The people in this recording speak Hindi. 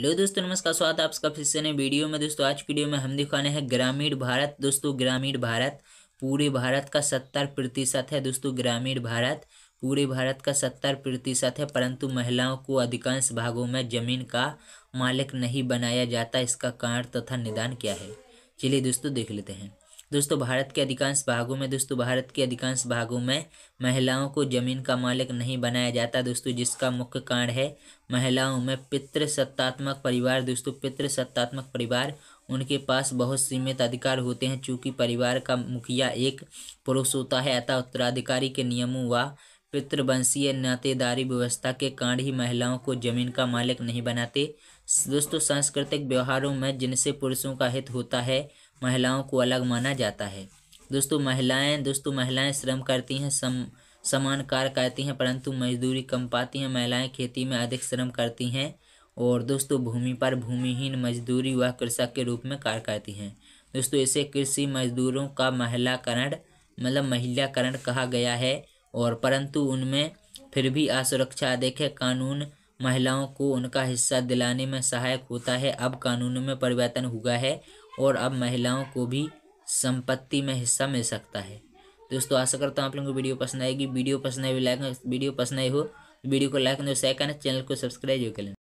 हेलो दोस्तों नमस्कार स्वागत है आपका फिर से नए वीडियो में दोस्तों आज वीडियो में हम दिखाने हैं ग्रामीण भारत दोस्तों ग्रामीण भारत पूरे भारत का सत्तर प्रतिशत है दोस्तों ग्रामीण भारत पूरे भारत का सत्तर प्रतिशत है परंतु महिलाओं को अधिकांश भागों में जमीन का मालिक नहीं बनाया जाता इसका कारण तथा निदान क्या है चलिए दोस्तों देख लेते हैं दोस्तों भारत के अधिकांश भागों में दोस्तों भारत के अधिकांश भागों में महिलाओं को जमीन का मालिक नहीं बनाया जाता दोस्तों जिसका मुख्य कारण है महिलाओं में पितृ सत्तात्मक परिवार दोस्तों पितृ सत्तात्मक परिवार उनके पास बहुत सीमित अधिकार होते हैं चूँकि परिवार का मुखिया एक पुरुष होता है अतः उत्तराधिकारी के नियमों व पितृवंशीय नातेदारी व्यवस्था के कारण ही महिलाओं को जमीन का मालिक नहीं बनाते दोस्तों सांस्कृतिक व्यवहारों में जिनसे पुरुषों का हित होता है महिलाओं को अलग माना जाता है दोस्तों महिलाएं दोस्तों महिलाएं श्रम करती हैं सम समान कार्य करती हैं परंतु मजदूरी कम पाती हैं महिलाएं खेती में अधिक श्रम करती हैं और दोस्तों भूमि पर भूमिहीन मजदूरी व कृषक के रूप में कार्य करती हैं दोस्तों इसे कृषि मजदूरों का महिलाकरण मतलब महिलाकरण कहा गया है और परंतु उनमें फिर भी असुरक्षा अधिक है कानून महिलाओं को उनका हिस्सा दिलाने में सहायक होता है अब कानून में परिवर्तन हुआ है और अब महिलाओं को भी संपत्ति में हिस्सा मिल सकता है दोस्तों आशा करता हूँ आप लोगों को वीडियो पसंद आएगी वीडियो पसंद आई तो लाइक वीडियो पसंद आई हो तो वीडियो को लाइक दो शेयर करें चैनल को सब्सक्राइब जो करें